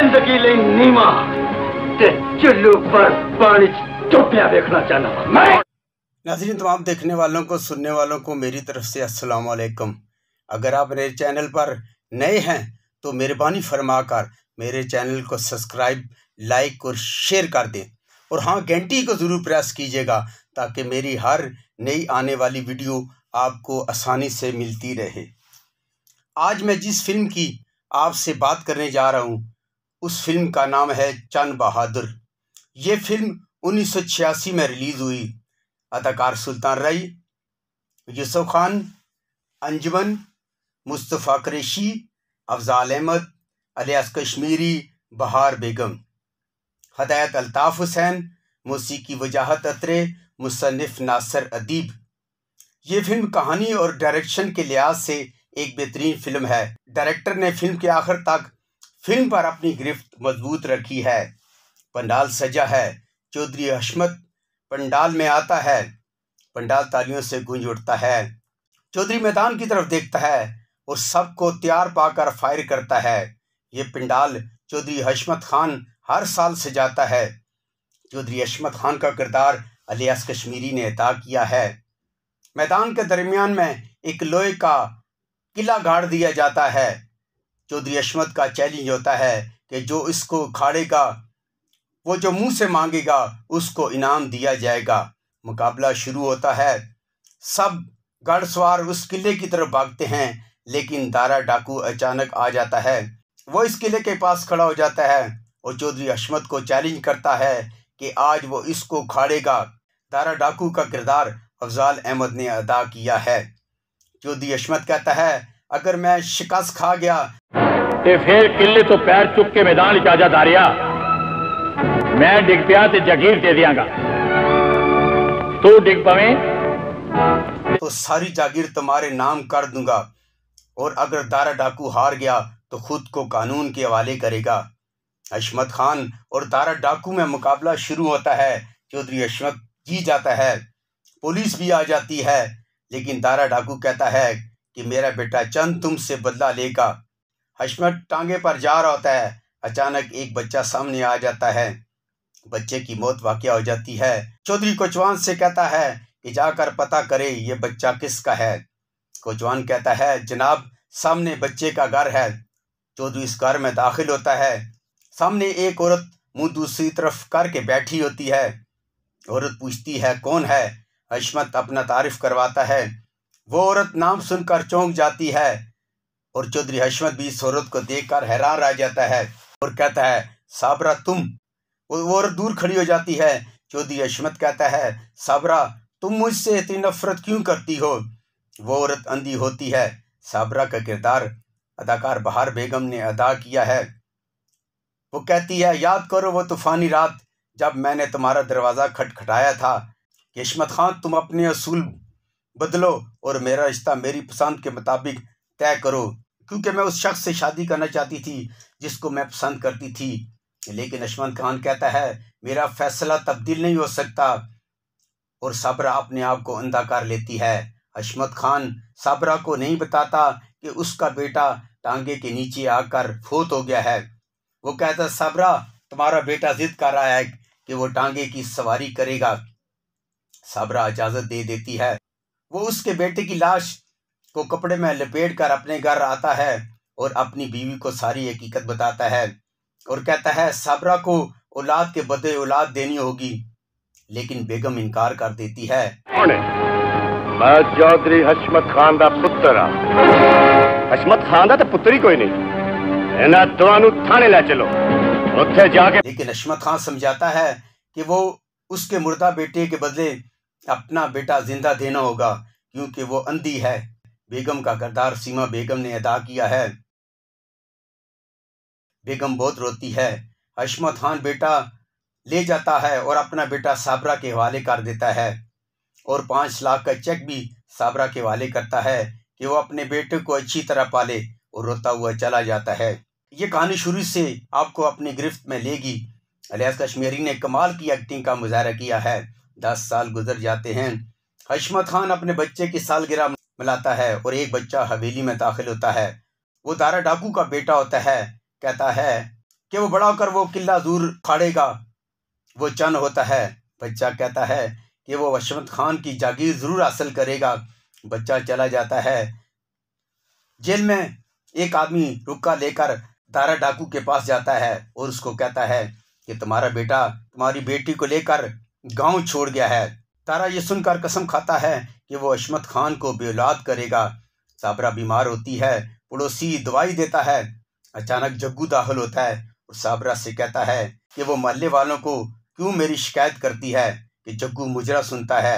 जिंदगी ਲਈ ਨੀਵਾ ਤੇ ਚੁੱਲੂ ਪਰ ਪਾਣੀ ਟੋਪਿਆ ਵੇਖਣਾ ਚਾਹਨਾ मैं नाजरीन तमाम देखने वालों को सुनने वालों को मेरी तरफ से अस्सलाम वालेकुम अगर आप मेरे चैनल पर नए हैं तो मेहरबानी फरमाकर मेरे चैनल को सब्सक्राइब लाइक और शेयर कर दें और हाँ घंटी को ज़रूर प्रेस कीजिएगा ताकि मेरी हर नई आने वाली वीडियो आपको आसानी से मिलती रहे आज मैं जिस फिल्म की आपसे बात करने जा रहा हूँ उस फिल्म का नाम है चंद बहादुर ये फिल्म उन्नीस में रिलीज़ हुई अदाकार सुल्तान रई यूसुफ खान अंजमन मुस्तफ़ा क्रेशी अफजाल अहमद अलियास कश्मीरी बहार बेगम हदायत अल्ताफ़ हुसैन मौसीकी वजाहत अतरे मुसनफ़ नासर अदीब ये फिल्म कहानी और डायरेक्शन के लिहाज से एक बेहतरीन फिल्म है डायरेक्टर ने फिल्म के आखिर तक फिल्म पर अपनी गिरफ्त मजबूत रखी है पंडाल सजा है चौधरी हशमत पंडाल में आता है पंडाल तालियों से गूंज उठता है चौधरी मैदान की तरफ देखता है और सबको तैयार पाकर फायर करता है ये पंडाल चौधरी हशमत खान हर साल सजाता है चौधरी हशमत खान का किरदार अलियास कश्मीरी ने अदा किया है मैदान के दरमियान में एक लोहे का किला गाड़ दिया जाता है चौधरी अशमत का चैलेंज होता है कि जो इसको उखाड़ेगा वो जो मुंह से मांगेगा उसको इनाम दिया जाएगा मुकाबला शुरू होता है सब गढ़सवार उस किले की तरफ भागते हैं लेकिन दारा डाकू अचानक आ जाता है वो इस किले के पास खड़ा हो जाता है और चौधरी अशमत को चैलेंज करता है कि आज वो इसको उखाड़ेगा दारा डाकू का किरदार अफजाल अहमद ने अदा किया है चौधरी अशमत कहता है अगर मैं शिकस्त खा गया ते फिर किले तो पैर चुक के मैदान ਚ ਆਜਾ ਧਾਰਿਆ ਮੈਂ ਡਿੱਗ ਪਿਆ ਤੇ दे ਦੇ तू डिग पवे तो सारी जागीर तुम्हारे नाम कर दूंगा और अगर दारा डाकू हार गया तो खुद को कानून के हवाले करेगा अशमत खान और दारा डाकू में मुकाबला शुरू होता है चौधरी अशमत जी जाता है पुलिस भी आ जाती है लेकिन दारा डाकू कहता है कि मेरा बेटा चंद तुमसे बदला लेगा हशमत टांगे पर जा रहा होता है अचानक एक बच्चा सामने आ जाता है बच्चे की मौत वाक़ हो जाती है चौधरी कोचवान से कहता है कि जाकर पता करे ये बच्चा किसका है कोचवान कहता है जनाब सामने बच्चे का घर है चौधरी इस घर में दाखिल होता है सामने एक औरत मुंह दूसरी तरफ करके बैठी होती है औरत पूछती है कौन है हशमत अपना तारीफ करवाता है वो औरत नाम सुनकर चौंक जाती है और चौधरी हशमत भी सूरत को देखकर हैरान रह जाता है और कहता है साबरा तुम और दूर खड़ी हो जाती है चौधरी हशमत कहता है साबरा तुम मुझसे इतनी नफरत क्यों करती हो वो औरत अंधी होती है साबरा का किरदार अदाकार बहार बेगम ने अदा किया है वो कहती है याद करो वो तूफ़ानी रात जब मैंने तुम्हारा दरवाज़ा खटखटाया था कि खान तुम अपने असूल बदलो और मेरा रिश्ता मेरी पसंद के मुताबिक तय करो क्योंकि मैं उस शख्स से शादी करना चाहती थी जिसको मैं पसंद करती थी लेकिन अशमत खान कहता है मेरा फैसला तब्दील नहीं हो सकता और सबरा अपने आप को अंधा कर लेती है अशमत खान साबरा को नहीं बताता कि उसका बेटा टांगे के नीचे आकर फोत हो गया है वो कहता साबरा तुम्हारा बेटा जिद कर रहा है कि वो टांगे की सवारी करेगा साबरा इजाजत दे देती है वो उसके बेटे की लाश को कपड़े में लपेट कर अपने घर आता है और अपनी बीवी को सारी हकीकत बताता है और कहता है साबरा को औलाद के बदले औलाद देनी होगी लेकिन बेगम इनकार कर देती है मैं चौधरी हशमत खान का पुत्र हाँ हशमत खान का तो पुत्र ही कोई नहीं इन्हें थाने ले चलो उठे जाके लेकिन हशमत खान समझाता है कि वो उसके मुर्दा बेटे के बदले अपना बेटा जिंदा देना होगा क्योंकि वो अंधी है बेगम का करदार सीमा बेगम ने अदा किया है बेगम बहुत रोती है अशमत खान बेटा ले जाता है और अपना बेटा साबरा के हवाले कर देता है और पांच लाख का चेक भी साबरा के हवाले करता है कि वो अपने बेटे को अच्छी तरह पाले और रोता हुआ चला जाता है ये कहानी शुरू से आपको अपनी गिरफ्त में लेगी अलियास कश्मीरी ने कमाल की एक्टिंग का मुजाहरा किया है दस साल गुजर जाते हैं हशमत खान अपने बच्चे की सालगिरह मिलाता है और एक बच्चा हवेली में दाखिल होता है वो दारा डाकू का बेटा होता है कहता है कि वो बड़ा होकर वो किला दूर खाड़ेगा वो चन होता है बच्चा कहता है कि वो वशवंत खान की जागीर ज़रूर हासिल करेगा बच्चा चला जाता है जेल में एक आदमी रुका लेकर दारा डाकू के पास जाता है और उसको कहता है कि तुम्हारा बेटा तुम्हारी बेटी को लेकर गांव छोड़ गया है तारा ये सुनकर कसम खाता है कि वो अशमत खान को बेलाद करेगा साबरा बीमार होती है पड़ोसी दवाई देता है अचानक जग्गू दाखिल होता है और साबरा से कहता है कि वो महल्ले वालों को क्यों मेरी शिकायत करती है कि जग्गू मुजरा सुनता है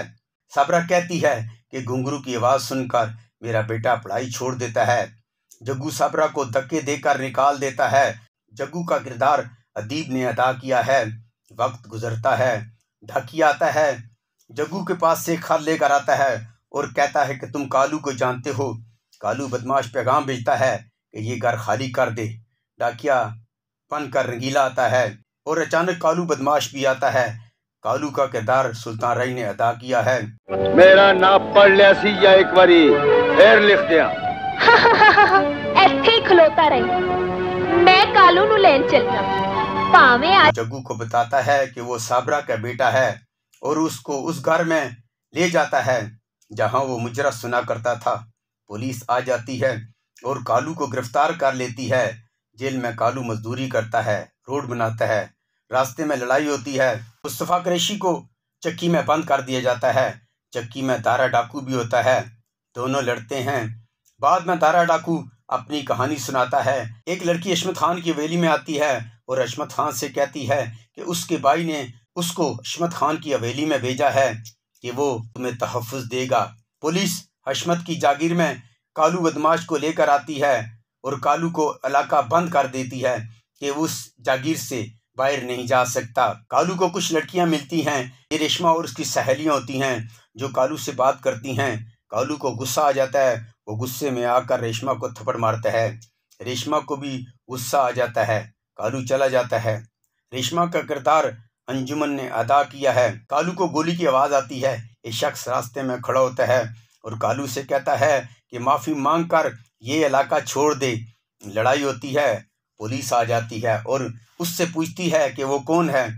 साबरा कहती है कि घुंगरू की आवाज़ सुनकर मेरा बेटा पढ़ाई छोड़ देता है जग्गू साबरा को धक्के देकर निकाल देता है जग्गू का किरदार अदीब ने अदा किया है वक्त गुजरता है ढाकिया आता है जग्गू के पास से खत लेकर आता है और कहता है कि तुम कालू को जानते हो कालू बदमाश पैगाम भेजता है कि ये घर खाली कर दे डाकिया पन कर रंगीला आता है और अचानक कालू बदमाश भी आता है कालू का किरदार सुल्तान रई ने अदा किया है मेरा नाम पढ़ लिया सी या एक बारी फिर लिख दिया ऐसे खलोता रही मैं कालू नु लेन चलना पावे जग्गू को बताता है कि वो साबरा का बेटा है और उसको उस घर में ले जाता है जहां वो मुजरा सुना करता था पुलिस आ जाती है और कालू को गिरफ्तार कर लेती है जेल में कालू मजदूरी करता है रोड बनाता है रास्ते में लड़ाई होती है मुस्तफ़ा क्रेशी को चक्की में बंद कर दिया जाता है चक्की में तारा डाकू भी होता है दोनों लड़ते हैं बाद में तारा डाकू अपनी कहानी सुनाता है एक लड़की अशमत खान की वेली में आती है और अशमत खान से कहती है कि उसके भाई ने उसको हशमत खान की हवेली में भेजा है कि वो तुम्हें तहफ़ देगा पुलिस हशमत की जागीर में कालू बदमाश को लेकर आती है और कालू को इलाका बंद कर देती है कि उस जागीर से बाहर नहीं जा सकता कालू को कुछ लड़कियां मिलती हैं ये रेशमा और उसकी सहेलियां होती हैं जो कालू से बात करती हैं कालू को गुस्सा आ जाता है वो गुस्से में आकर रेशमा को थप्पड़ मारता है रेशमा को भी गुस्सा आ जाता है कालू चला जाता है रेशमा का किरदार अंजुमन ने अदा किया है कालू को गोली की आवाज़ आती है ये शख्स रास्ते में खड़ा होता है और कालू से कहता है कि माफ़ी मांग कर ये इलाका छोड़ दे लड़ाई होती है पुलिस आ जाती है और उससे पूछती है कि वो कौन है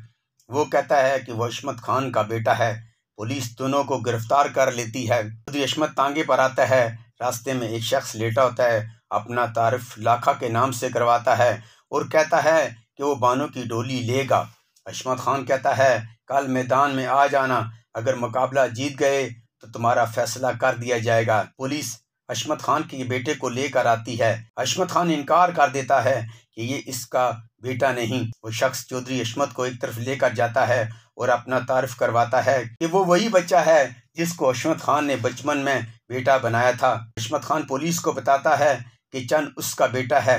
वो कहता है कि वो अशमत खान का बेटा है पुलिस दोनों को गिरफ्तार कर लेती है खुद यशमत तांगे पर आता है रास्ते में एक शख्स लेटा होता है अपना तारफ लाखा के नाम से करवाता है और कहता है कि वो बानों की डोली लेगा अशमत खान कहता है कल मैदान में आ जाना अगर मुकाबला जीत गए तो तुम्हारा फैसला कर दिया जाएगा पुलिस अशमत खान के बेटे को लेकर आती है अशमत खान इनकार कर देता है कि ये इसका बेटा नहीं वो शख्स चौधरी अशमत को एक तरफ लेकर जाता है और अपना तारफ करवाता है कि वो वही बच्चा है जिसको अशमत खान ने बचपन में बेटा बनाया था अशमत खान पुलिस को बताता है कि चंद उसका बेटा है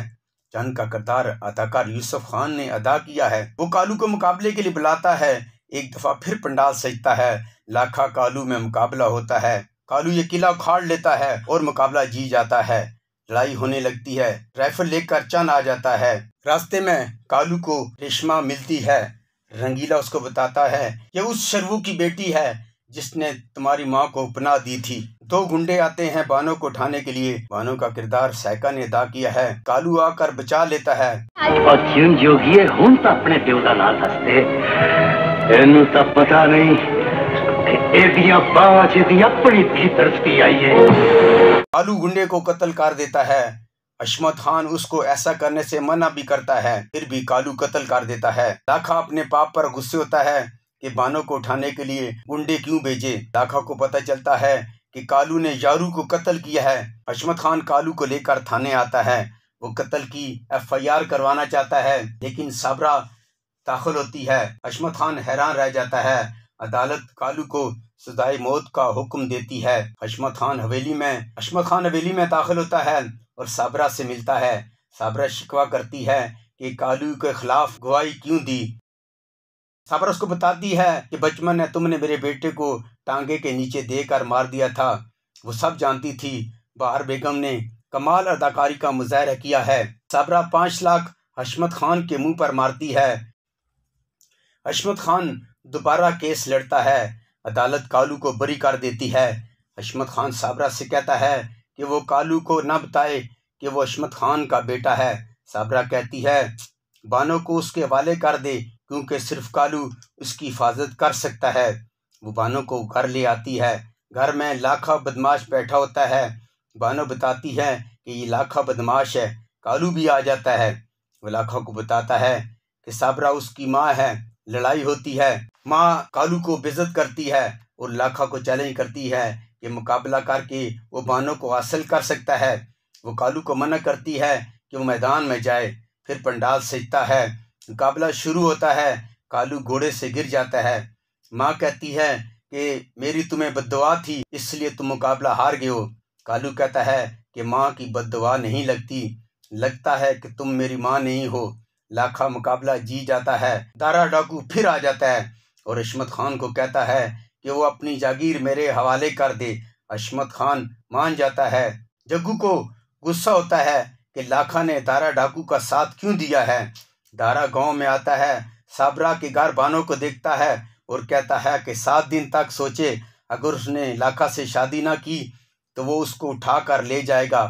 टन का करतार अदाकार यूसुफ खान ने अदा किया है वो कालू को मुकाबले के लिए बुलाता है एक दफा फिर पंडाल सजता है लाखा कालू में मुकाबला होता है कालू ये किला उखाड़ लेता है और मुकाबला जी जाता है लड़ाई होने लगती है राइफल लेकर चंद आ जाता है रास्ते में कालू को रेशमा मिलती है रंगीला उसको बताता है कि उस शर्वू की बेटी है जिसने तुम्हारी माँ को अपना दी थी दो गुंडे आते हैं बानो को उठाने के लिए बानो का किरदार सैका ने अदा किया है कालू आकर बचा लेता है और तो अपने प्यो का दसते तो पता नहीं अपनी भी आई है कालू गुंडे को कत्ल कर देता है अशमत खान उसको ऐसा करने से मना भी करता है फिर भी कालू कत्ल कर देता है लाखा अपने पाप पर गुस्से होता है कि बानों को उठाने के लिए गुंडे क्यों भेजे लाखा को पता चलता है कि कालू ने यारू को कत्ल किया है अशमत खान कालू को लेकर थाने आता है वो कत्ल की एफ करवाना चाहता है लेकिन साबरा दाखिल होती है अशमत खान हैरान रह जाता है अदालत कालू को सजाए मौत का हुक्म देती है अशमत खान हवेली में अशमत खान हवेली में दाखिल होता है और साबरा से मिलता है साबरा शिकवा करती है कि कालू के खिलाफ गवाही क्यों दी साबर उसको बताती है कि बचपन है तुमने मेरे बेटे को टांगे के नीचे देकर मार दिया था वो सब जानती थी बाहर बेगम ने कमाल अदाकारी का मुजाहरा किया है साबरा पांच लाख हशमत खान के मुंह पर मारती है हशमत खान दोबारा केस लड़ता है अदालत कालू को बरी कर देती है हशमत खान साबरा से कहता है कि वो कालू को न बताए कि वो हशमत खान का बेटा है साबरा कहती है बानो को उसके हवाले कर दे क्योंकि सिर्फ कालू उसकी हिफाजत कर सकता है वो बानो को घर ले आती है घर में लाखा बदमाश बैठा होता है बानो बताती है कि ये लाखा बदमाश है कालू भी आ जाता है वो लाखा को बताता है कि साबरा उसकी माँ है लड़ाई होती है माँ कालू को बेजत करती है और लाखा को चैलेंज करती है कि मुकाबला करके वो बानो को हासिल कर सकता है वो कालू को मना करती है कि वो मैदान में जाए फिर पंडाल सजता है मुकाबला शुरू होता है कालू घोड़े से गिर जाता है माँ कहती है कि मेरी तुम्हें बदवा थी इसलिए तुम मुकाबला हार गए हो कालू कहता है कि माँ की बदवा नहीं लगती लगता है कि तुम मेरी माँ नहीं हो लाखा मुकाबला जी जाता है दारा डाकू फिर आ जाता है और अशमत खान को कहता है कि वो अपनी जागीर मेरे हवाले कर दे अशमत खान मान जाता है जग्गू को गुस्सा होता है कि लाखा ने दारा डाकू का साथ क्यों दिया है दारा गांव में आता है साबरा के घर बानों को देखता है और कहता है कि सात दिन तक सोचे अगर उसने लाखा से शादी ना की तो वो उसको उठा कर ले जाएगा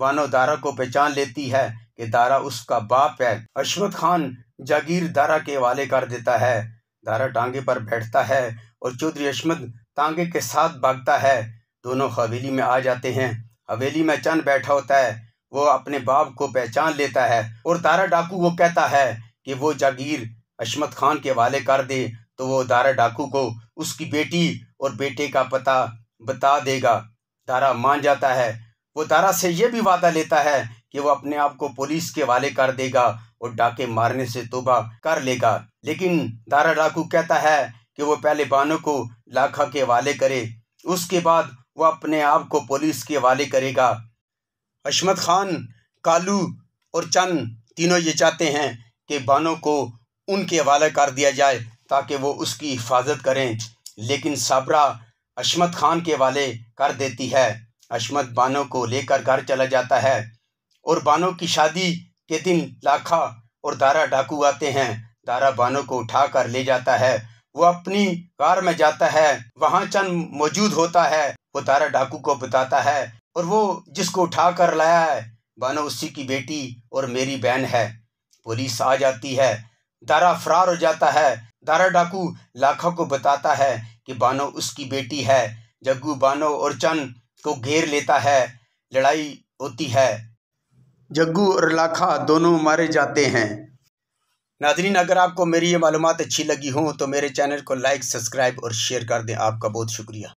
बानो दारा को पहचान लेती है कि दारा उसका बाप है अश्वत खान जागीर दारा के वाले कर देता है दारा टांगे पर बैठता है और चौधरी अश्मत टांगे के साथ भागता है दोनों हवेली में आ जाते हैं हवेली में चंद बैठा होता है वो अपने बाप को पहचान लेता है और दारा डाकू को कहता है कि वो जागीर अशमत खान के वाले कर दे तो वो दारा डाकू को उसकी बेटी और बेटे का पता बता देगा दारा मान जाता है वो दारा से ये भी वादा लेता है कि वो अपने आप को पुलिस के वाले कर देगा और डाके मारने से तोबा कर लेगा लेकिन दारा डाकू कहता है कि वो पहले बानो को लाखा के वाले करे उसके बाद वो अपने आप को पुलिस के वाले करेगा अशमत खान कालू और चंद तीनों ये चाहते हैं कि बानो को उनके हवाले कर दिया जाए ताकि वो उसकी हिफाजत करें लेकिन साबरा अशमत खान के वाले कर देती है अशमत बानो को लेकर घर चला जाता है और बानो की शादी के दिन लाखा और दारा डाकू आते हैं दारा बानो को उठा कर ले जाता है वो अपनी कार में जाता है वहाँ चंद मौजूद होता है वो दारा डाकू को बताता है और वो जिसको उठा कर लाया है बानो उसी की बेटी और मेरी बहन है पुलिस आ जाती है दारा फरार हो जाता है दारा डाकू लाखा को बताता है कि बानो उसकी बेटी है जग्गू बानो और चंद को घेर लेता है लड़ाई होती है जग्गू और लाखा दोनों मारे जाते हैं नाजरीन अगर आपको मेरी ये मालूम अच्छी लगी हो तो मेरे चैनल को लाइक सब्सक्राइब और शेयर कर दें आपका बहुत शुक्रिया